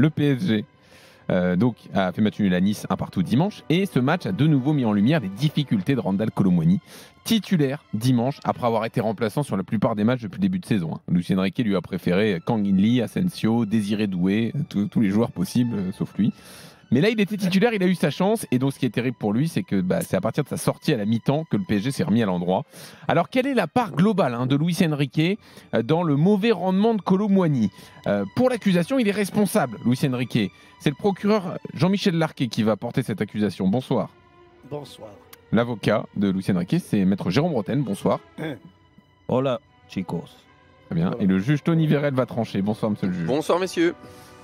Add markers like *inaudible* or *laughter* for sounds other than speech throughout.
le PSG. Euh, donc a fait match nul à Nice un partout dimanche et ce match a de nouveau mis en lumière les difficultés de Randall Colomwani, titulaire dimanche après avoir été remplaçant sur la plupart des matchs depuis le début de saison. Hein. Lucien Riquet lui a préféré Kang In Lee, Asensio, Désiré Doué, tous les joueurs possibles euh, sauf lui. Mais là, il était titulaire, il a eu sa chance. Et donc, ce qui est terrible pour lui, c'est que bah, c'est à partir de sa sortie à la mi-temps que le PSG s'est remis à l'endroit. Alors, quelle est la part globale hein, de Luis Enrique euh, dans le mauvais rendement de Colo euh, Pour l'accusation, il est responsable, Luis Enrique. C'est le procureur Jean-Michel Larquet qui va porter cette accusation. Bonsoir. Bonsoir. L'avocat de Luis Enrique, c'est maître Jérôme Bretagne Bonsoir. Hola, chicos. Très bien. Et le juge Tony Vérel va trancher. Bonsoir, monsieur le juge. Bonsoir, messieurs.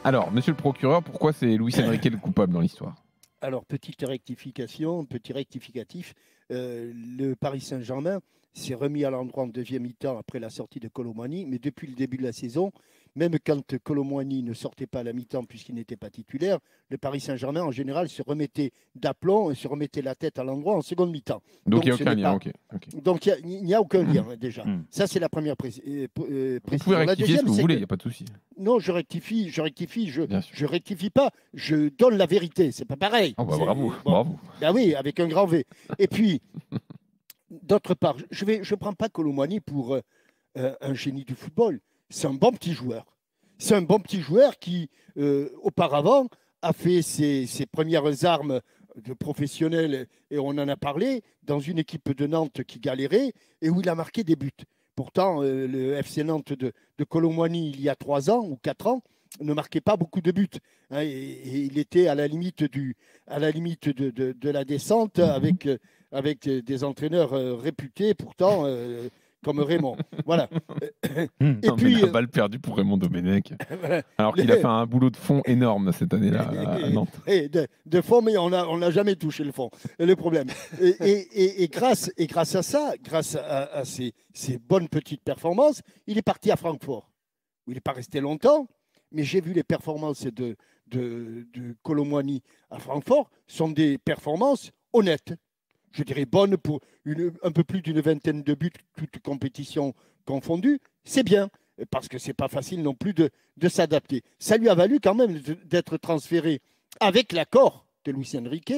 Alors, monsieur le procureur, pourquoi c'est Louis Enrique le coupable dans l'histoire Alors, petite rectification, petit rectificatif. Euh, le Paris Saint-Germain s'est remis à l'endroit en deuxième mi-temps après la sortie de Colomani, mais depuis le début de la saison, même quand Colomboigny ne sortait pas à la mi-temps puisqu'il n'était pas titulaire, le Paris Saint-Germain, en général, se remettait d'aplomb et se remettait la tête à l'endroit en seconde mi-temps. Donc, il n'y a aucun lien. il n'y a, aucun mmh. lien, hein, déjà. Mmh. Ça, c'est la première précision. Euh, euh, vous pouvez rectifier ce que vous voulez, il n'y a pas de souci. Non, je rectifie, je rectifie, je ne rectifie pas, je donne la vérité. C'est pas pareil. Oh, bah, bravo, bravo. Ben oui, avec un grand V. Et puis, d'autre part, je ne je prends pas Colomboigny pour euh, un génie du football c'est un bon petit joueur. C'est un bon petit joueur qui, euh, auparavant, a fait ses, premières armes de professionnel, et on en a parlé, dans une équipe de Nantes qui galérait et où il a marqué des buts. Pourtant, euh, le FC Nantes de, de il y a trois ans ou quatre ans, ne marquait pas beaucoup de buts. Hein, et, il était à la limite, de, la descente avec, euh, des entraîneurs réputés. Pourtant, comme Raymond. voilà. *laughs* Mmh. et puis, euh, balle perdue pour Raymond Domenech. *laughs* Alors qu'il a fait un boulot de fond énorme cette année-là à Nantes. de, fond, mais on n'a jamais touché le fond. Le problème. et, grâce, et grâce à ça, grâce à, ces, bonnes petites performances, il est parti à Francfort. Où il n'est pas resté longtemps, mais j'ai vu les performances de, de, à Francfort, sont des performances honnêtes je dirais, bonne pour un peu plus d'une vingtaine de buts, toutes compétitions confondues, c'est bien, parce que ce n'est pas facile non plus de, s'adapter. Ça lui a valu quand même d'être transféré avec l'accord de Luis Enrique,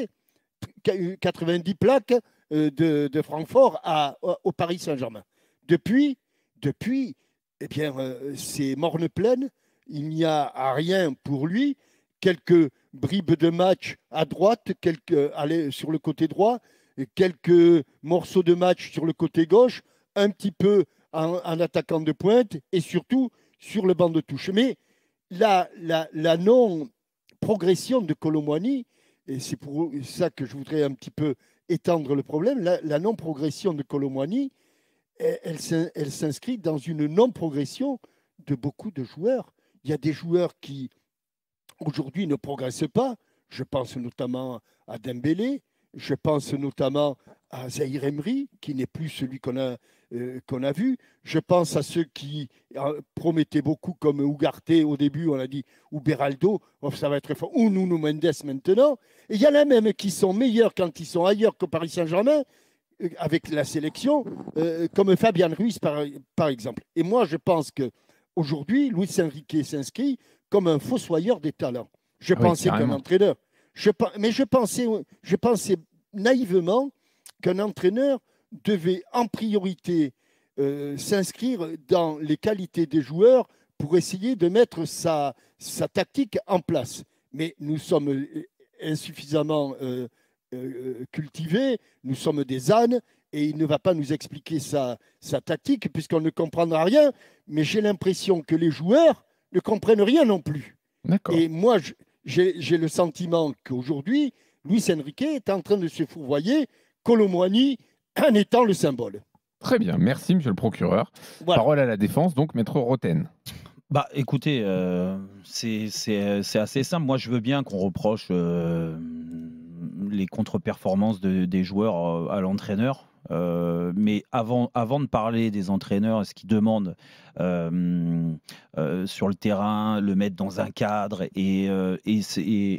90 plaques euh, de, Francfort à, au Paris Saint-Germain. Depuis, depuis eh bien, euh, c'est morne pleine, il n'y a rien pour lui, quelques bribes de match à droite, quelques, euh, sur le côté droit, quelques morceaux de match sur le côté gauche, un petit peu en, attaquant de pointe et surtout sur le banc de touche. Mais la, la, non-progression de Colomboigny, et c'est pour ça que je voudrais un petit peu étendre le problème, la, non-progression de Colomboigny, elle, elle s'inscrit dans une non-progression de beaucoup de joueurs. Il y a des joueurs qui, aujourd'hui, ne progressent pas. Je pense notamment à Dembélé, je pense notamment à Zahir Emery, qui n'est plus celui qu'on a, euh, qu'on a vu. Je pense à ceux qui euh, promettaient beaucoup, comme Ougarté au début, on a dit, ou Beraldo, oh, ça va être fort, ou Nuno Mendes maintenant. Et il y en a même qui sont meilleurs quand ils sont ailleurs que Paris Saint-Germain, euh, avec la sélection, comme Fabian Ruiz, par, par, exemple. Et moi, je pense que aujourd'hui, Luis Enrique s'inscrit comme un fossoyeur des talents. Je ah pensais comme un entraîneur mais je pensais, naïvement qu'un entraîneur devait en priorité euh, s'inscrire dans les qualités des joueurs pour essayer de mettre sa, tactique en place. Mais nous sommes euh, insuffisamment euh, cultivés, nous sommes des ânes, et il ne va pas nous expliquer sa, tactique puisqu'on ne comprendra rien, mais j'ai l'impression que les joueurs ne comprennent rien non plus. D'accord. Et moi, je, j'ai le sentiment qu'aujourd'hui, Luis Enrique est en train de se fourvoyer Colomboigny en étant le symbole. Très bien, merci Monsieur le procureur. Parole à la défense, donc Maître Roten. Bah, écoutez, euh, c'est assez simple. Moi, je veux bien qu'on reproche euh, les contre-performances des joueurs euh, à l'entraîneur. Euh, mais avant, avant de parler des entraîneurs, ce qu'ils demandent euh, euh, sur le terrain, le mettre dans un cadre et,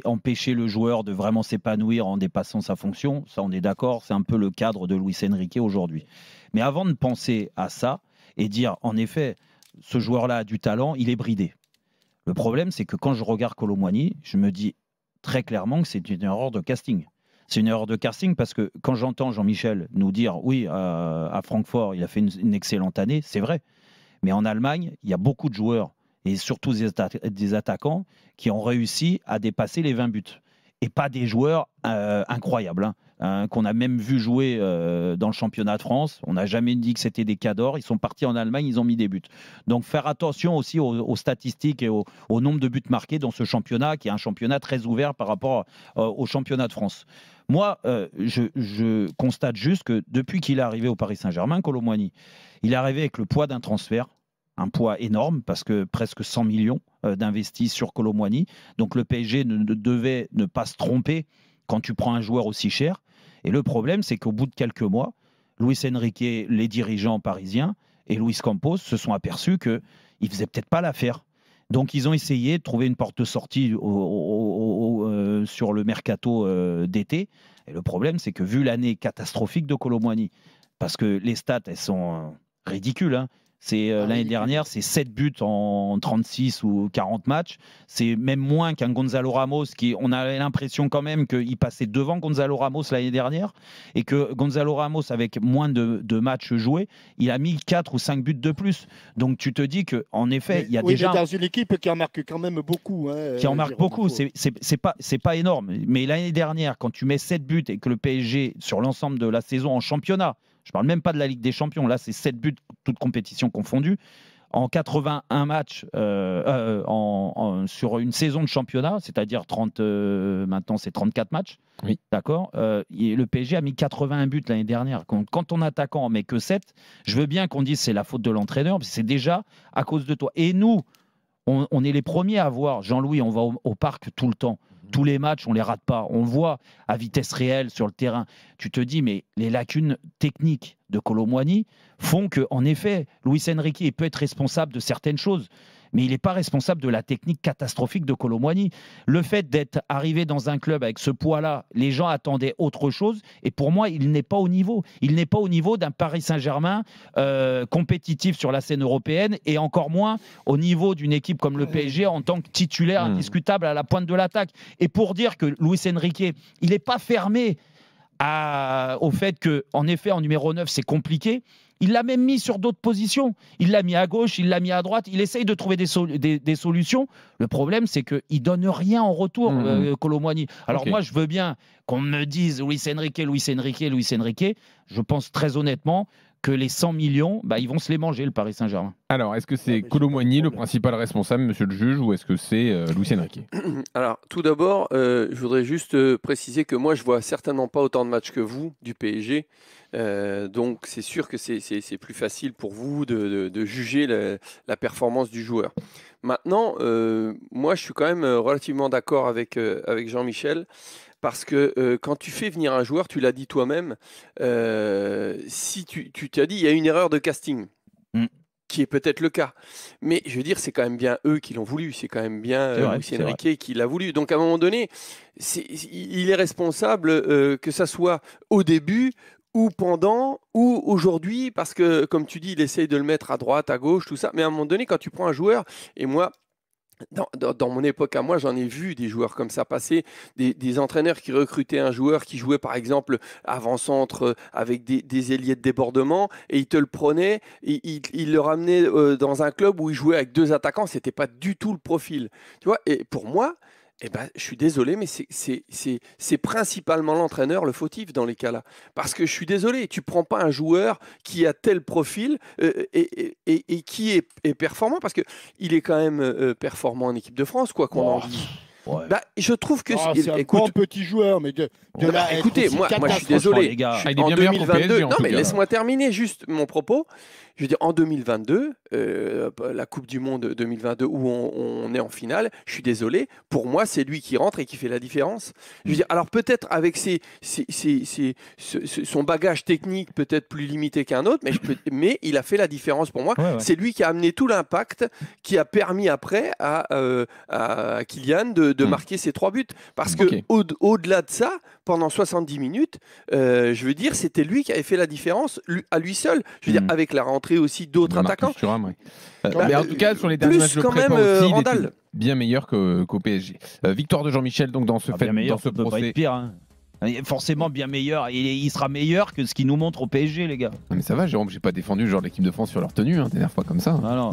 empêcher le joueur de vraiment s'épanouir en dépassant sa fonction, ça on est d'accord, c'est un peu le cadre de Luis Enrique aujourd'hui. Mais avant de penser à ça et dire en effet, ce joueur-là a du talent, il est bridé. Le problème, c'est que quand je regarde Colomboigny, je me dis très clairement que c'est une erreur de casting c'est une erreur de casting parce que quand j'entends Jean-Michel nous dire oui, euh, à Francfort, il a fait une, excellente année, c'est vrai. Mais en Allemagne, il y a beaucoup de joueurs et surtout des, attaquants qui ont réussi à dépasser les 20 buts. Et pas des joueurs euh, incroyables. Hein, hein, qu'on a même vu jouer euh, dans le championnat de France. On n'a jamais dit que c'était des cadors. Ils sont partis en Allemagne, ils ont mis des buts. Donc faire attention aussi aux, statistiques et au, nombre de buts marqués dans ce championnat, qui est un championnat très ouvert par rapport au championnat de France. Moi, euh, je, constate juste que depuis qu'il est arrivé au Paris Saint-Germain, Colomboigny, il est arrivé avec le poids d'un transfert, un poids énorme, parce que presque 100 millions euh, d'investis sur Colomboigny. Donc le PSG ne, devait ne pas se tromper quand tu prends un joueur aussi cher. Et le problème, c'est qu'au bout de quelques mois, Luis Enrique, les dirigeants parisiens et Luis Campos se sont aperçus qu'ils ne faisaient peut-être pas l'affaire donc, ils ont essayé de trouver une porte de sortie euh, sur le mercato euh, d'été. Et le problème, c'est que vu l'année catastrophique de Colomboigny, parce que les stats, elles sont euh, ridicules. Hein. C'est euh, ah, l'année dernière, c'est 7 buts en 36 ou 40 matchs. C'est même moins qu'un Gonzalo Ramos qui on a l'impression quand même qu'il passait devant Gonzalo Ramos l'année dernière et que Gonzalo Ramos avec moins de, matchs joués, il a mis 4 ou 5 buts de plus. Donc tu te dis que en effet, il y a déjà dans une équipe qui en marque quand même beaucoup hein, qui en marque beaucoup, c'est pas c'est pas énorme, mais l'année dernière quand tu mets 7 buts et que le PSG sur l'ensemble de la saison en championnat je parle même pas de la Ligue des Champions. Là, c'est 7 buts, toutes compétitions confondues. En 81 matchs euh, euh, sur une saison de championnat, c'est-à-dire 30, euh, maintenant c'est 34 matchs, oui. d'accord Le PSG a mis 81 buts l'année dernière. Quand, ton attaquant en met que 7, je veux bien qu'on dise c'est la faute de l'entraîneur, c'est déjà à cause de toi. Et nous, on, est les premiers à voir, Jean-Louis, on va au parc tout le temps tous les matchs, on les rate pas. On le voit à vitesse réelle sur le terrain. Tu te dis, mais les lacunes techniques de Colomboigny font que, en effet, Luis Enrique peut être responsable de certaines choses mais il n'est pas responsable de la technique catastrophique de Colomboigny. Le fait d'être arrivé dans un club avec ce poids-là, les gens attendaient autre chose, et pour moi, il n'est pas au niveau. Il n'est pas au niveau d'un Paris Saint-Germain euh, compétitif sur la scène européenne, et encore moins au niveau d'une équipe comme le PSG en tant que titulaire hmm. indiscutable à la pointe de l'attaque. Et pour dire que Luis Enrique, il n'est pas fermé au fait qu'en effet, en numéro 9, c'est compliqué, il l'a même mis sur d'autres positions. Il l'a mis à gauche, il l'a mis à droite. Il essaye de trouver des, des, solutions. Le problème, c'est qu'il donne rien en retour, mmh. mmh. Euh, Alors moi, je veux bien qu'on me dise louis Enrique, louis Enrique, louis Enrique. Je pense très honnêtement que les 100 millions, bah, ils vont se les manger, le Paris Saint-Germain. Alors, est-ce que c'est ah, Colomboigny le principal responsable, monsieur le juge, ou est-ce que c'est Louis-Henriquet Luis *clears throat* Alors, tout d'abord, euh, je voudrais juste euh, préciser que moi, je vois certainement pas autant de matchs que vous du PSG. Euh, donc c'est sûr que c'est plus facile pour vous de, de, juger la performance du joueur. Maintenant, euh, moi je suis quand même euh, relativement d'accord avec, avec Jean-Michel. Parce que quand tu fais venir un joueur, tu l'as dit toi-même, si tu t'as dit il y a une erreur de casting, mm. qui est peut-être le cas. Mais je veux dire, c'est quand même bien eux qui l'ont voulu, c'est quand même bien Lucien Riquet qui l'a voulu. Donc à un moment donné, il est responsable que ça soit au début ou pendant, ou aujourd'hui, parce que, comme tu dis, il essaye de le mettre à droite, à gauche, tout ça. Mais à un moment donné, quand tu prends un joueur, et moi, dans, mon époque à moi, j'en ai vu des joueurs comme ça passer, des, entraîneurs qui recrutaient un joueur qui jouait par exemple avant-centre euh, avec des, ailiers de débordement et ils te le prenaient, ils, le ramenaient euh, dans un club où il jouait avec deux attaquants, c'était pas du tout le profil. Tu vois, et pour moi, eh ben, je suis désolé, mais c'est principalement l'entraîneur le fautif dans les cas-là. Parce que je suis désolé, tu prends pas un joueur qui a tel profil euh, euh, et, qui est, performant, parce qu'il est quand même euh, performant en équipe de France, quoi qu'on en dise. Bah, je trouve que oh, c'est un grand petit joueur, mais de, bah, écoutez, moi, moi je suis désolé, les gars. Ah, en 2022, non mais laisse-moi terminer juste mon propos. Je veux dire, en 2022, euh, la Coupe du Monde 2022 où on, est en finale, je suis désolé, pour moi c'est lui qui rentre et qui fait la différence. Je veux dire, alors peut-être avec ses, ses, ses, son bagage technique peut-être plus limité qu'un autre, mais, je peux, *coughs* mais il a fait la différence pour moi. C'est lui qui a amené tout l'impact qui a permis après à, euh, à Kylian de de, hmm. marquer ces trois buts. Parce que au, delà de ça, pendant 70 minutes, euh, je veux dire, c'était lui qui avait fait la différence lui, à lui seul. Je veux dire, hmm. avec la rentrée aussi d'autres attaquants. Euh, bah, mais en tout cas, sur les derniers matchs, le quand euh, bien meilleur qu'au PSG. victoire de Jean-Michel donc dans ce ah, fait, meilleur, dans ce procès. pire. Hein. forcément bien meilleur. Il, il sera meilleur que ce qu'il nous montre au PSG, les gars. Mais ça va, Jérôme, j'ai pas défendu genre l'équipe de France sur leur tenue, hein, fois pas comme ça.